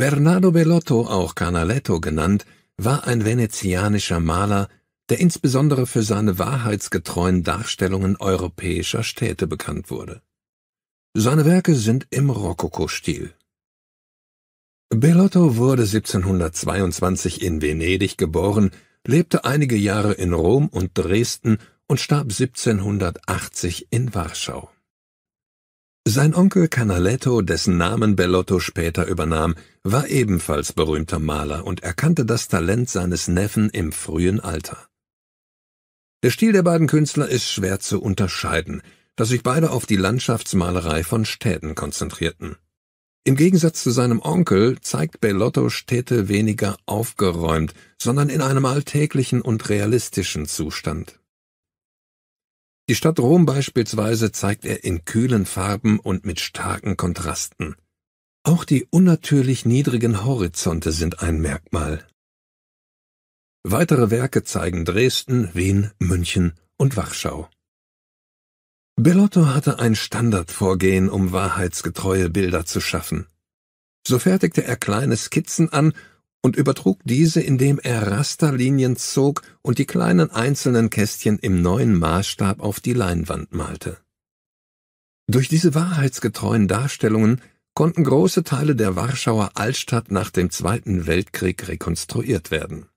Bernardo Bellotto, auch Canaletto genannt, war ein venezianischer Maler, der insbesondere für seine wahrheitsgetreuen Darstellungen europäischer Städte bekannt wurde. Seine Werke sind im Rokoko-Stil. Bellotto wurde 1722 in Venedig geboren, lebte einige Jahre in Rom und Dresden und starb 1780 in Warschau. Sein Onkel Canaletto, dessen Namen Bellotto später übernahm, war ebenfalls berühmter Maler und erkannte das Talent seines Neffen im frühen Alter. Der Stil der beiden Künstler ist schwer zu unterscheiden, da sich beide auf die Landschaftsmalerei von Städten konzentrierten. Im Gegensatz zu seinem Onkel zeigt Bellotto Städte weniger aufgeräumt, sondern in einem alltäglichen und realistischen Zustand. Die Stadt Rom beispielsweise zeigt er in kühlen Farben und mit starken Kontrasten. Auch die unnatürlich niedrigen Horizonte sind ein Merkmal. Weitere Werke zeigen Dresden, Wien, München und Wachschau. Bellotto hatte ein Standardvorgehen, um wahrheitsgetreue Bilder zu schaffen. So fertigte er kleine Skizzen an und übertrug diese, indem er Rasterlinien zog und die kleinen einzelnen Kästchen im neuen Maßstab auf die Leinwand malte. Durch diese wahrheitsgetreuen Darstellungen konnten große Teile der Warschauer Altstadt nach dem Zweiten Weltkrieg rekonstruiert werden